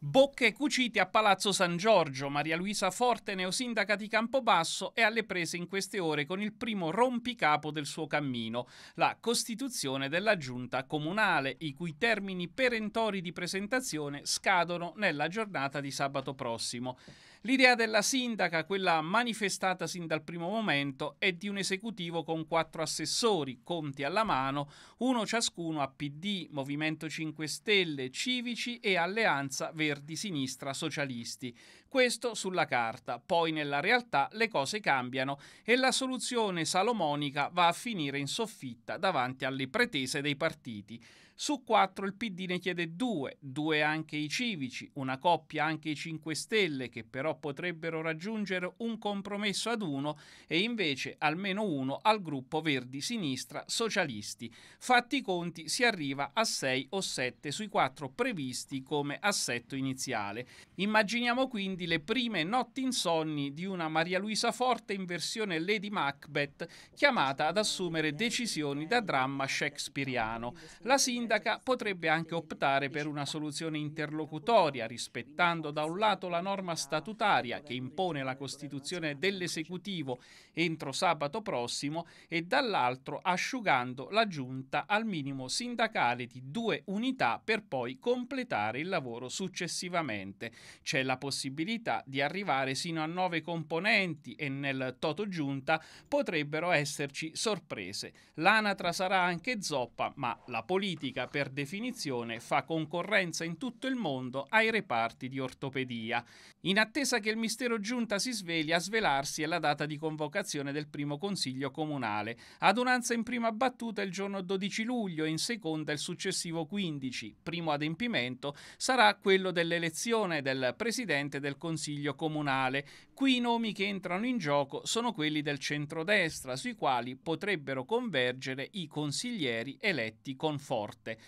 Bocche cucite a Palazzo San Giorgio, Maria Luisa Forte, neosindaca di Campobasso, è alle prese in queste ore con il primo rompicapo del suo cammino, la costituzione della giunta comunale, i cui termini perentori di presentazione scadono nella giornata di sabato prossimo. L'idea della sindaca, quella manifestata sin dal primo momento, è di un esecutivo con quattro assessori, conti alla mano, uno ciascuno a PD, Movimento 5 Stelle, Civici e Alleanza Verdi verdi-sinistra socialisti. Questo sulla carta, poi nella realtà le cose cambiano e la soluzione salomonica va a finire in soffitta davanti alle pretese dei partiti. Su quattro il PD ne chiede due, due anche i civici, una coppia anche i 5 Stelle che però potrebbero raggiungere un compromesso ad uno e invece almeno uno al gruppo Verdi-Sinistra Socialisti. Fatti i conti si arriva a sei o sette sui quattro previsti come assetto iniziale. Immaginiamo quindi le prime notti insonni di una Maria Luisa Forte in versione Lady Macbeth chiamata ad assumere decisioni da dramma shakespeariano. La sindaca potrebbe anche optare per una soluzione interlocutoria, rispettando da un lato la norma statutaria che impone la costituzione dell'esecutivo entro sabato prossimo e dall'altro asciugando la giunta al minimo sindacale di due unità per poi completare il lavoro successivo successivamente. C'è la possibilità di arrivare sino a nove componenti e nel toto giunta potrebbero esserci sorprese. L'anatra sarà anche zoppa, ma la politica per definizione fa concorrenza in tutto il mondo ai reparti di ortopedia. In attesa che il mistero giunta si svegli, a svelarsi è la data di convocazione del primo consiglio comunale. Adunanza in prima battuta il giorno 12 luglio e in seconda il successivo 15. Primo adempimento sarà quello del dell'elezione del presidente del Consiglio comunale. Qui i nomi che entrano in gioco sono quelli del centrodestra, sui quali potrebbero convergere i consiglieri eletti con forte.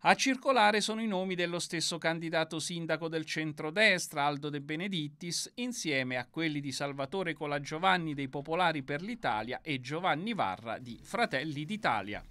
A circolare sono i nomi dello stesso candidato sindaco del centrodestra, Aldo De Benedittis, insieme a quelli di Salvatore Colagiovanni dei Popolari per l'Italia e Giovanni Varra di Fratelli d'Italia.